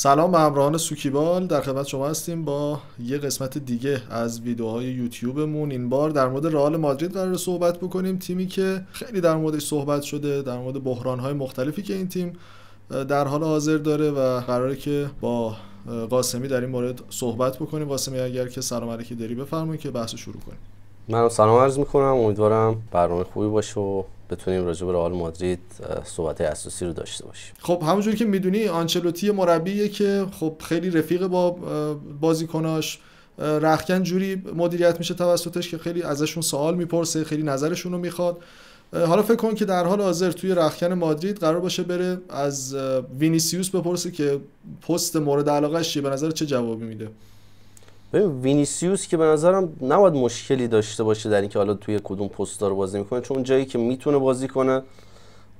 سلام به همراهان سوکیبال در خدمت شما هستیم با یه قسمت دیگه از ویدیوهای یوتیوبمون این بار در مورد رئال مادرید قرار صحبت بکنیم تیمی که خیلی در موردش صحبت شده در مورد بحرانهای مختلفی که این تیم در حال حاضر داره و قراره که با قاسمی در این مورد صحبت بکنیم قاسمی اگر که سلام علیکی داری بفرمایید که بحث شروع کنیم من سلام عرض میکنم امیدوارم برنامه خوبی باشه و بتونیم راجع به رئال مادرید صحبت اساسی رو داشته باشیم خب همونجور که میدونی آنچلوتی مربیه که خب خیلی رفیق با بازیکناش رخکن جوری مدیریت میشه توسطش که خیلی ازشون سوال میپرسه خیلی نظرشون رو میخواد حالا فکر کن که در حال حاضر توی رخکن مادرید قرار باشه بره از وینیسیوس بپرسه که پست مورد علاقه به نظر چه جوابی میده ببین وینیسیوس که به نظرم نباید مشکلی داشته باشه در اینکه حالا توی کدوم پست رو بازی میکنه چون جایی که میتونه بازی کنه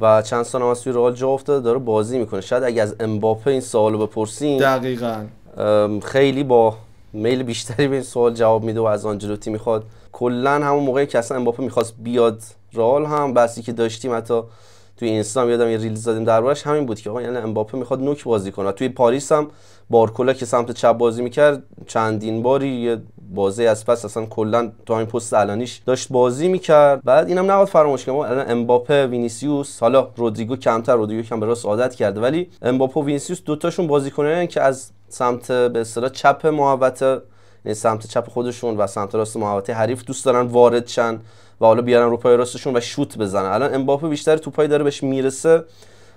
و چند سال هم از توی رئال جا افتاده داره بازی میکنه شاید اگه از امباپه این سوال رو بپرسیم دقیقا خیلی با میل بیشتری به این سوال جواب میده و از آنجلوتی میخواد کلا همون موقعی که اصلا امباپه میخواست بیاد رئال هم بسی که داشتیم حتی توی اینستا یادم یه ریلز زدیم دربارش همین بود که آقا یعنی امباپه میخواد نوک بازی کنه توی پاریس هم بارکولا که سمت چپ بازی میکرد چندین باری یه بازی از پس اصلا کلا تو این پست علانیش داشت بازی میکرد بعد اینم نباید فراموش که الان امباپه وینیسیوس حالا رودریگو کمتر رودریگو کم به راست عادت کرده ولی امباپه و وینیسیوس دوتاشون کنه که از سمت به اصطلاح چپ محوطه یعنی سمت چپ خودشون و سمت راست محوطه حریف دوست دارن وارد و حالا بیارن رو پای راستشون و شوت بزنن الان امباپه بیشتر پای داره بهش میرسه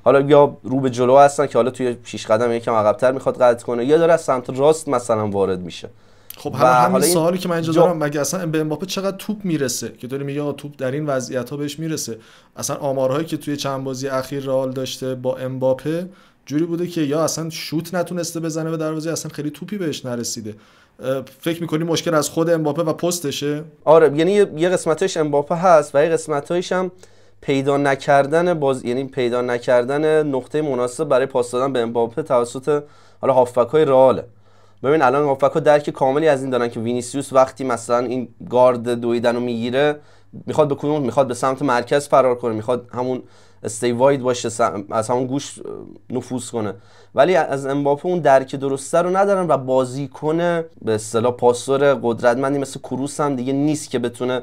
حالا یا رو به جلو هستن که حالا توی شیش قدم یکم عقبتر میخواد قطع کنه یا داره از سمت راست مثلا وارد میشه خب همه همین سوالی که من اینجا دارم مگه اصلا به امباپه چقدر توپ میرسه که داریم میگه توپ در این وضعیت ها بهش میرسه اصلا آمارهایی که توی چند بازی اخیر رئال داشته با امباپه جوری بوده که یا اصلا شوت نتونسته بزنه به دروازه اصلا خیلی توپی بهش نرسیده فکر میکنی مشکل از خود امباپه و پستشه آره یعنی یه قسمتش امباپه هست و یه قسمتایش هم پیدا نکردن باز یعنی پیدا نکردن نقطه مناسب برای پاس دادن به امباپه توسط حالا های رئاله ببین الان ها درک کاملی از این دارن که وینیسیوس وقتی مثلا این گارد دویدن رو میگیره میخواد به کدوم میخواد به سمت مرکز فرار کنه میخواد همون استی واید باشه از همون گوش نفوذ کنه ولی از امباپه اون درک درسته رو ندارن و بازی کنه به اصطلاح پاسور قدرتمندی مثل کروس هم دیگه نیست که بتونه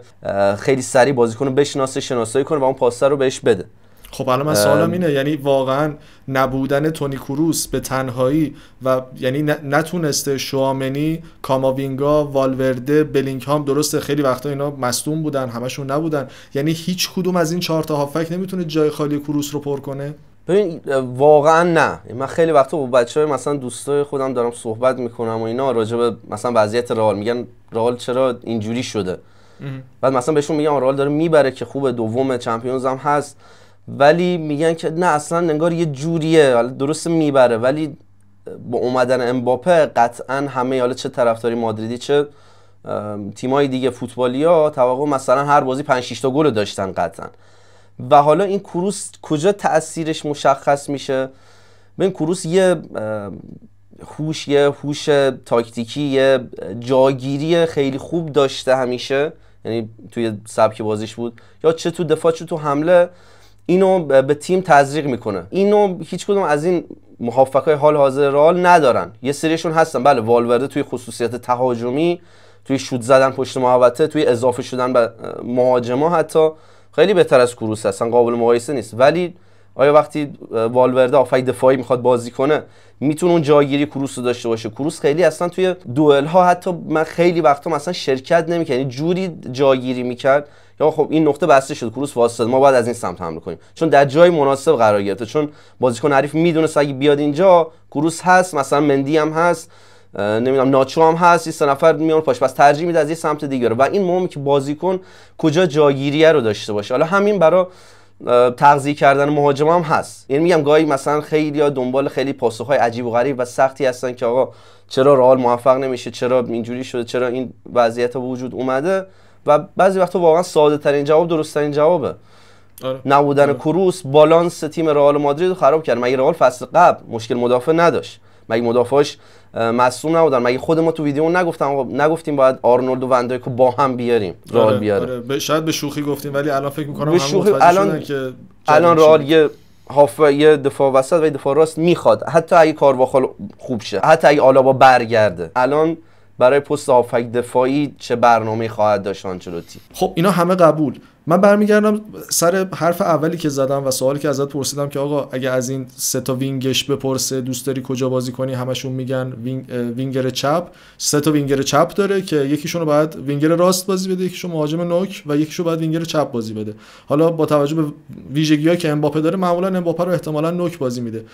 خیلی سریع بازی کنه بشناسه شناسایی کنه و اون پاسور رو بهش بده خب الان من سوالم اینه یعنی واقعا نبودن تونی کروس به تنهایی و یعنی نتونسته شوامنی کاماوینگا والورده بلینگهام درسته خیلی وقتا اینا مصدوم بودن همشون نبودن یعنی هیچ کدوم از این چهار تا هافک نمیتونه جای خالی کروس رو پر کنه ببین واقعا نه من خیلی وقتا با بچه های مثلا دوستای خودم دارم صحبت میکنم و اینا راجع به مثلا وضعیت رئال میگن رئال چرا اینجوری شده بعد مثلا بهشون میگم رئال داره میبره که خوب دوم چمپیونز هم هست ولی میگن که نه اصلا انگار یه جوریه درست میبره ولی با اومدن امباپه قطعا همه حالا چه طرفداری مادریدی چه تیمای دیگه فوتبالیا توقع مثلا هر بازی 5 6 تا گل داشتن قطعا و حالا این کروس کجا تاثیرش مشخص میشه ببین کروس یه هوش یه هوش تاکتیکی یه جاگیری خیلی خوب داشته همیشه یعنی توی سبک بازیش بود یا چه تو دفاع چه تو حمله اینو به تیم تزریق میکنه اینو هیچ کدوم از این محافق های حال حاضر رال ندارن یه سریشون هستن بله والورده توی خصوصیت تهاجمی توی شود زدن پشت محوطه توی اضافه شدن به مهاجما حتی خیلی بهتر از کروس هستن قابل مقایسه نیست ولی آیا وقتی والورده آفای دفاعی میخواد بازی کنه میتونه اون جایگیری کروس رو داشته باشه کروس خیلی اصلا توی دوئل ها حتی من خیلی وقتا اصلا شرکت نمیکرد یعنی جوری جایگیری میکرد یا خب این نقطه بسته شد کروس واسه ما باید از این سمت حمله کنیم چون در جای مناسب قرار گرفته چون بازیکن حریف میدونه اگه بیاد اینجا کروس هست مثلا مندی هم هست نمیدونم ناچو هم هست این سه نفر میان پاش پس ترجیح میده از یه سمت دیگه و این مهمه که بازیکن کجا جاگیریه رو داشته باشه حالا همین برای تغذیه کردن مهاجم هم هست یعنی میگم گاهی مثلا خیلی یا دنبال خیلی پاسخهای عجیب و غریب و سختی هستن که آقا چرا راه موفق نمیشه چرا اینجوری شده چرا این وضعیت وجود اومده و بعضی وقتا واقعا ساده ترین جواب درست ترین جوابه آره. نبودن آره. کروس بالانس تیم رئال مادرید رو خراب کرد مگه رئال فصل قبل مشکل مدافع نداشت مگه مدافعش مصوم نبودن مگه خود ما تو ویدیو نگفتم نگفتیم باید آرنولد و وندایکو با هم بیاریم رئال آره، بیاره آره. شاید به شوخی گفتیم ولی الان فکر می‌کنم به شوخی الان که الان رئال یه هاف یه دفاع وسط و یه دفاع راست میخواد حتی اگه کارواخال خوب شه حتی اگه آلابا برگرده الان برای پست هافک دفاعی چه برنامه خواهد داشت آنچلوتی خب اینا همه قبول من برمیگردم سر حرف اولی که زدم و سوالی که ازت پرسیدم که آقا اگه از این سه تا وینگش بپرسه دوست داری کجا بازی کنی همشون میگن وینگ، وینگر چپ سه تا وینگر چپ داره که یکیشونو باید وینگر راست بازی بده یکیشون مهاجم نوک و یکیشو باید وینگر چپ بازی بده حالا با توجه به ها که امباپه داره معمولا امباپه رو احتمالا نوک بازی میده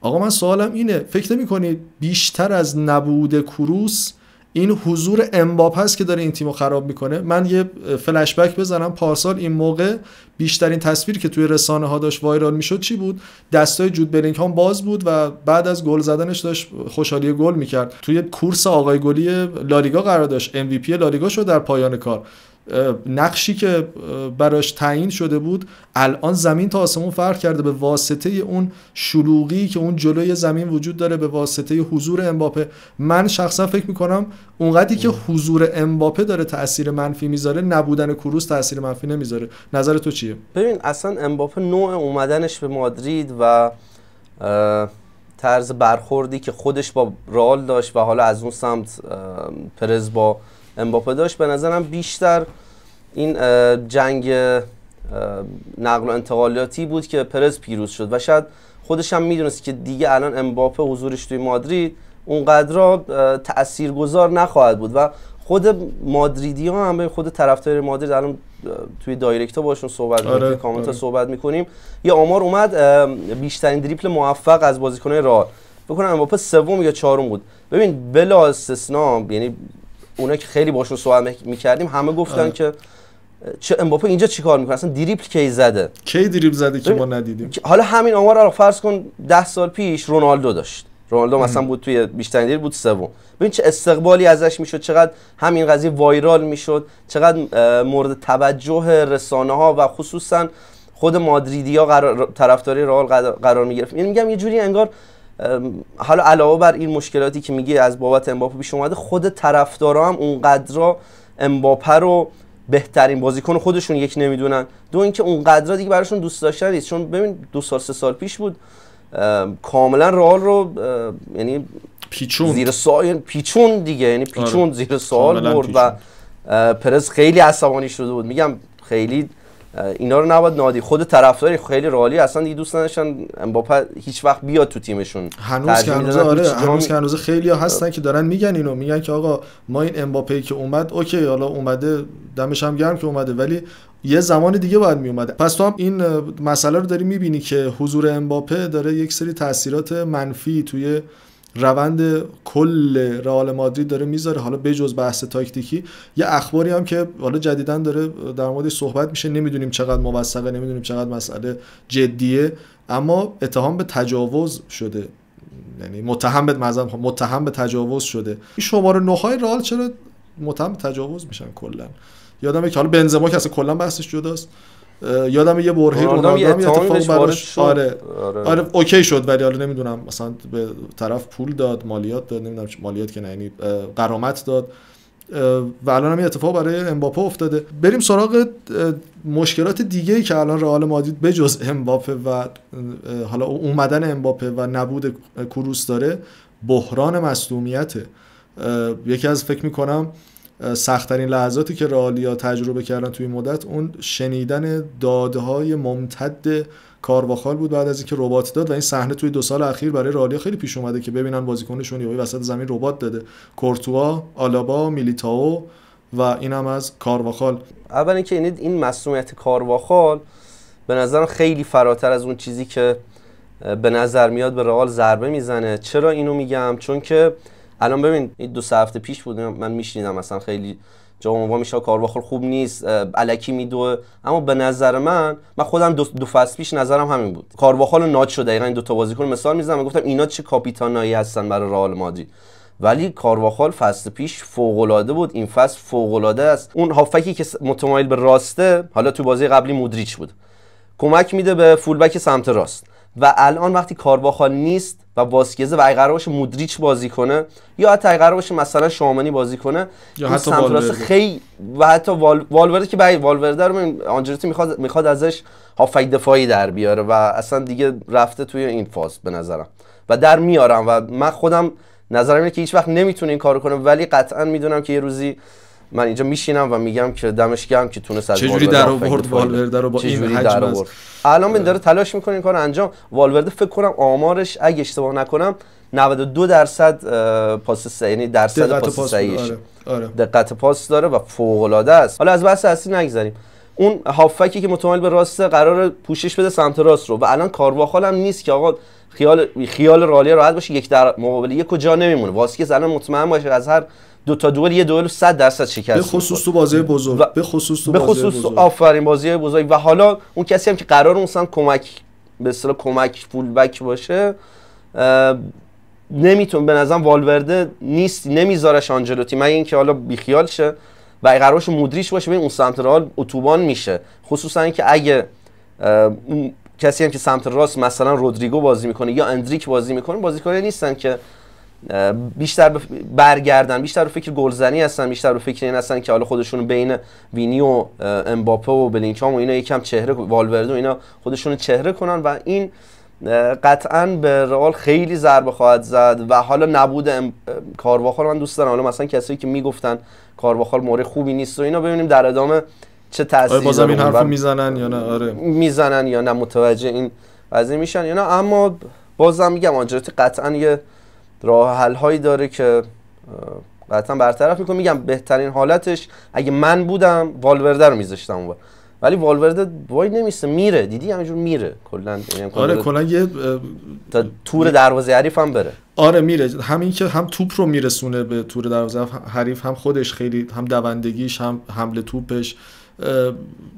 آقا من سوالم اینه فکر نمی‌کنید بیشتر از نبود کروس این حضور امباپ هست که داره این تیمو خراب میکنه من یه فلش بک بزنم پارسال این موقع بیشترین تصویر که توی رسانه ها داشت وایرال میشد چی بود دستای جود بلینگهام باز بود و بعد از گل زدنش داشت خوشحالی گل میکرد توی کورس آقای گلی لالیگا قرار داشت ام وی لالیگا شد در پایان کار نقشی که براش تعیین شده بود الان زمین تا آسمون فرق کرده به واسطه اون شلوغی که اون جلوی زمین وجود داره به واسطه حضور امباپه من شخصا فکر میکنم اونقدری که حضور امباپه داره تاثیر منفی میذاره نبودن کروس تاثیر منفی نمیذاره نظر تو چیه ببین اصلا امباپه نوع اومدنش به مادرید و طرز برخوردی که خودش با رال داشت و حالا از اون سمت پرز با امباپه داشت به نظرم بیشتر این جنگ نقل و انتقالاتی بود که پرز پیروز شد و شاید خودش هم میدونست که دیگه الان امباپه حضورش توی مادرید اونقدر گذار نخواهد بود و خود مادریدی ها هم به خود طرفدار مادرید الان توی دایرکت ها باشون صحبت آره. میکنیم کامنت ها آره. صحبت میکنیم یه آمار اومد بیشترین دریپل موفق از بازیکنه را بکنم امباپه سوم یا چهارم بود ببین بلا استثنا یعنی اونا که خیلی باشون سوال میکردیم همه گفتن که چه امباپه اینجا چیکار میکنه اصلا دریبل کی زده کی دریبل زده که ما ندیدیم حالا همین آمار رو فرض کن 10 سال پیش رونالدو داشت رونالدو مثلا بود توی بیشترین دریبل بود سوم ببین چه استقبالی ازش میشد چقدر همین قضیه وایرال میشد چقدر مورد توجه رسانه ها و خصوصا خود مادریدیا قرار طرفداری رئال قرار میگرفت یعنی میگم یه جوری انگار حالا علاوه بر این مشکلاتی که میگی از بابت امباپه پیش اومده خود طرفدارا هم اونقدر امباپه رو بهترین بازیکن خودشون یک نمیدونن دو اینکه اونقدر دیگه براشون دوست داشتن نیست چون ببین دو سال سه سال پیش بود کاملا رئال رو یعنی پیچون زیر یعنی پیچون دیگه یعنی آره. پیچون زیر سوال برد و پرز خیلی عصبانی شده بود میگم خیلی اینا رو نباید نادی خود طرفداری خیلی رالی اصلا دیگه دوست نداشتن امباپه هیچ وقت بیاد تو تیمشون هنوز که هنوز آره هنوز که خیلی هستن که دارن میگن اینو میگن که آقا ما این امباپه که اومد اوکی حالا اومده دمش هم گرم که اومده ولی یه زمان دیگه باید می اومده پس تو هم این مسئله رو داری میبینی که حضور امباپه داره یک سری تاثیرات منفی توی روند کل رئال مادرید داره میذاره حالا بجز بحث تاکتیکی یه اخباری هم که حالا جدیدا داره در مورد صحبت میشه نمیدونیم چقدر موثقه نمیدونیم چقدر مسئله جدیه اما اتهام به تجاوز شده یعنی متهم به خب متهم به تجاوز شده این شماره نوهای رئال چرا متهم به تجاوز میشن کلا یادمه که حالا بنزما که اصلا کلا بحثش جداست یادم یه برهی رونالدو یه اتفاق براش آره. آره. آره اوکی شد ولی حالا نمیدونم مثلا به طرف پول داد مالیات داد نمیدونم مالیات که نه یعنی قرامت داد و الان هم یه اتفاق برای امباپه افتاده بریم سراغ مشکلات دیگه ای که الان رئال مادید بجز امباپه و حالا اومدن امباپه و نبود کروس داره بحران مصدومیته یکی از فکر میکنم سختترین لحظاتی که رالیا تجربه کردن توی مدت اون شنیدن های ممتد کارواخال بود بعد از اینکه ربات داد و این صحنه توی دو سال اخیر برای رالیا خیلی پیش اومده که ببینن بازیکنشون یهو وسط زمین ربات داده کورتوا آلابا میلیتاو و این هم از کارواخال اول اینکه این یعنی این مسئولیت کارواخال به نظرم خیلی فراتر از اون چیزی که به نظر میاد به رئال ضربه میزنه چرا اینو میگم چون که الان ببین این دو سه هفته پیش بود من میشنیدم مثلا خیلی جا عنوان میشه کارواخال خوب نیست علکی میدوه اما به نظر من من خودم دو, دو فصل پیش نظرم همین بود کارواخال ناد شده دقیقا این دو تا بازیکن مثال میزنم گفتم اینا چه کاپیتانایی هستن برای رئال مادرید ولی کارواخال فصل پیش فوقالعاده بود این فصل فوقالعاده است اون هافکی که متمایل به راسته حالا تو بازی قبلی مودریچ بود کمک میده به فولبک سمت راست و الان وقتی کارواخال نیست و واسکیزه و قرار باشه مودریچ بازی کنه یا حتی قرار باشه مثلا شامانی بازی کنه یا حتی والورده خیلی و حتی وال... والورده که باید بله، والورده رو آنجلوتی میخواد میخواد ازش هافک دفاعی در بیاره و اصلا دیگه رفته توی این فاز به نظرم و در میارم و من خودم نظرم اینه که هیچ وقت نمیتونه این کارو کنه ولی قطعا میدونم که یه روزی من اینجا میشینم و میگم که دمش گرم که تونست از چجوری در آورد والورده رو با این حجم الان من داره تلاش میکنه این کارو انجام والورده فکر کنم آمارش اگه اشتباه نکنم 92 درصد پاس یعنی درصد پاس, پاس آره،, آره. دقت پاس داره و فوق العاده است حالا از بحث اصلی نگذریم اون هافکی که متمایل به راست قرار پوشش بده سمت راست رو و الان کارواخال هم نیست که آقا خیال خیال رالی راحت باشه یک در مقابل یک کجا نمیمونه واسکز الان مطمئن باشه از هر دو تا دول یه دول 100 درصد شکست به خصوص تو بازی بزرگ به خصوص تو به خصوص آفرین بازی بزرگ و حالا اون کسی هم که قرار اون کمک به اصطلاح کمک فول بک باشه نمیتون به نظرم والورده نیست نمیذارش آنجلوتی من اینکه حالا بیخیال شه و اگه باشه مدریش باشه ببین اون سمت راه اتوبان میشه خصوصا اینکه اگه کسی هم که سمت راست مثلا رودریگو بازی میکنه یا اندریک بازی میکنه بازیکنایی نیستن که بیشتر برگردن بیشتر رو فکر گلزنی هستن بیشتر رو فکر این هستن که حالا خودشون بین وینی و امباپه و بلینکام و اینا یکم چهره والوردو اینا خودشون چهره کنن و این قطعا به رئال خیلی ضربه خواهد زد و حالا نبود ام... کارواخال من دوست دارم حالا مثلا کسایی که میگفتن کارواخال موره خوبی نیست و اینا ببینیم در ادامه چه تاثیری آره، بازم این حرفو میزنن یا نه آره میزنن یا نه متوجه این قضیه میشن یا نه اما بازم میگم آنجلوتی قطعا یه راه حل هایی داره که قطعا برطرف میکنه میگم بهترین حالتش اگه من بودم والورده رو میذاشتم اون ولی والورده وای نمیسته میره دیدی همینجور میره کلا یعنی آره کلا یه تا تور دروازه حریف هم بره آره میره همین که هم توپ رو میرسونه به تور دروازه حریف هم خودش خیلی هم دوندگیش هم حمله توپش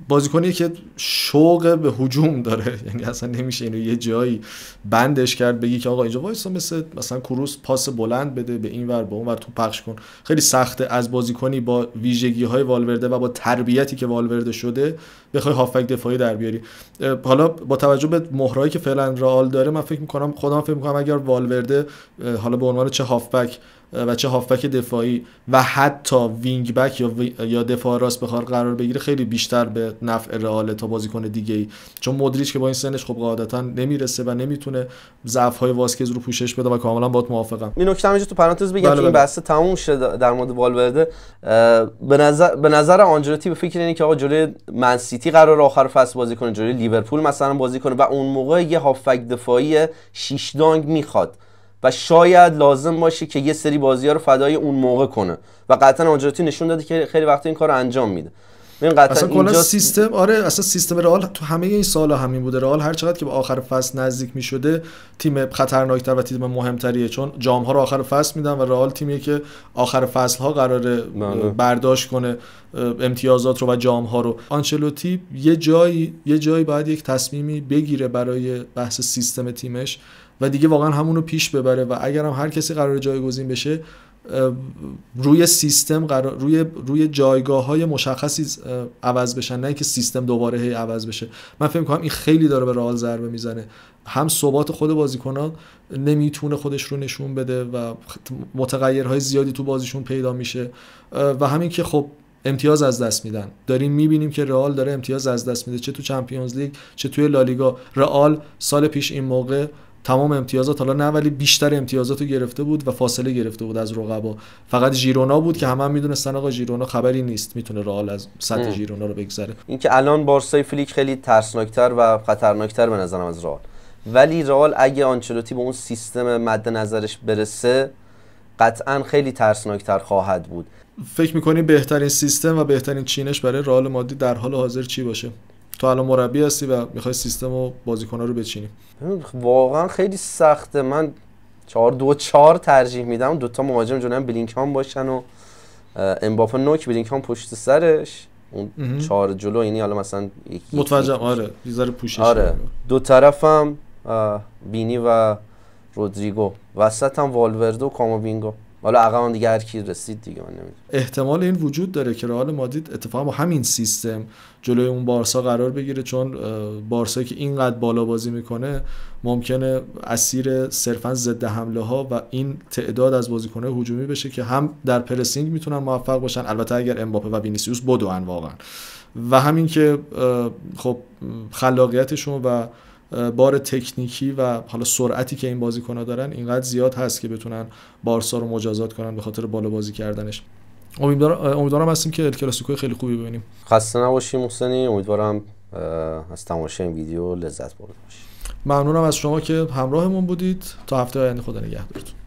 بازیکنی که شوق به هجوم داره یعنی اصلا نمیشه اینو یه جایی بندش کرد بگی که آقا اینجا وایسا مثل مثلا کروس پاس بلند بده به این ور به اون ور تو پخش کن خیلی سخته از بازیکنی با ویژگی های والورده و با تربیتی که والورده شده بخوای هافک دفاعی در بیاری حالا با توجه به مهرایی که فعلا رئال داره من فکر میکنم خودم فکر میکنم اگر والورده حالا به عنوان چه هافبک و چه هافبک دفاعی و حتی وینگ بک یا, یا دفاع راست بخواد قرار بگیره خیلی بیشتر به نفع رئال تا بازیکن دیگه ای چون مدریچ که با این سنش خب قاعدتا نمیرسه و نمیتونه ضعف های واسکز رو پوشش بده و کاملا باهات موافقم این نکته همینجا تو پرانتز بگم بله این بله. بحث تموم شده در مورد والورده به نظر به نظر به فکر اینه که آقا جلوی منسیتی قرار آخر فصل بازی کنه جلوی لیورپول مثلا بازی کنه و اون موقع یه هافبک دفاعی شیش دانگ میخواد و شاید لازم باشه که یه سری بازی ها رو فدای اون موقع کنه و قطعا آنجلوتی نشون داده که خیلی وقت این کار رو انجام میده این قطعا اصلا اینجا سیستم آره اصلا سیستم رئال تو همه این سال همین بوده رئال هر چقدر که به آخر فصل نزدیک می شده تیم خطرناکتر و تیم مهمتریه چون جام ها رو آخر فصل میدن و رئال تیمیه که آخر فصل ها قراره بله. برداشت کنه امتیازات رو و جام ها رو آنچلوتی یه جایی یه جایی باید یک تصمیمی بگیره برای بحث سیستم تیمش و دیگه واقعا همونو پیش ببره و اگر هم هر کسی قرار جایگزین بشه روی سیستم قرار روی روی جایگاه های مشخصی عوض بشن نه اینکه سیستم دوباره هی عوض بشه من فکر کنم این خیلی داره به رئال ضربه میزنه هم ثبات خود بازیکنان نمیتونه خودش رو نشون بده و متغیرهای زیادی تو بازیشون پیدا میشه و همین که خب امتیاز از دست میدن داریم میبینیم که رئال داره امتیاز از دست میده چه تو چمپیونز لیگ چه توی لالیگا رئال سال پیش این موقع تمام امتیازات حالا نه ولی بیشتر امتیازات رو گرفته بود و فاصله گرفته بود از رقبا فقط ژیرونا بود که همه هم میدونستن آقا ژیرونا خبری نیست میتونه رئال از سطح ژیرونا رو بگذره اینکه الان بارسای فلیک خیلی ترسناکتر و خطرناکتر به نظرم از رئال ولی رئال اگه آنچلوتی به اون سیستم مد نظرش برسه قطعا خیلی ترسناکتر خواهد بود فکر میکنی بهترین سیستم و بهترین چینش برای رئال مادی در حال حاضر چی باشه تو الان مربی هستی و میخوای سیستم و بازیکن‌ها رو بچینی واقعا خیلی سخته من چهار دو چهار ترجیح میدم دوتا مهاجم بلینک هم باشن و امباپه نوک هم پشت سرش اون چهار جلو اینی حالا مثلا یکی متوجه آره بیزار پوشش آره دو طرفم بینی و رودریگو وسطم والوردو و بینگو حالا عقب دیگه هر کی رسید دیگه من نمیدونم احتمال این وجود داره که رئال مادید اتفاقا با همین سیستم جلوی اون بارسا قرار بگیره چون بارسا که اینقدر بالا بازی میکنه ممکنه اسیر صرفا ضد حمله ها و این تعداد از بازیکنه هجومی بشه که هم در پرسینگ میتونن موفق باشن البته اگر امباپه و وینیسیوس بدوان واقعا و همین که خب خلاقیتشون و بار تکنیکی و حالا سرعتی که این بازیکن‌ها دارن اینقدر زیاد هست که بتونن بارسا رو مجازات کنن به خاطر بالا بازی کردنش امیدوارم امیدوارم هستیم که الکلاسیکو خیلی خوبی ببینیم خسته نباشی محسنی امیدوارم از تماشای این ویدیو لذت برده باشی ممنونم از شما که همراهمون بودید تا هفته آینده خدا نگهدارتون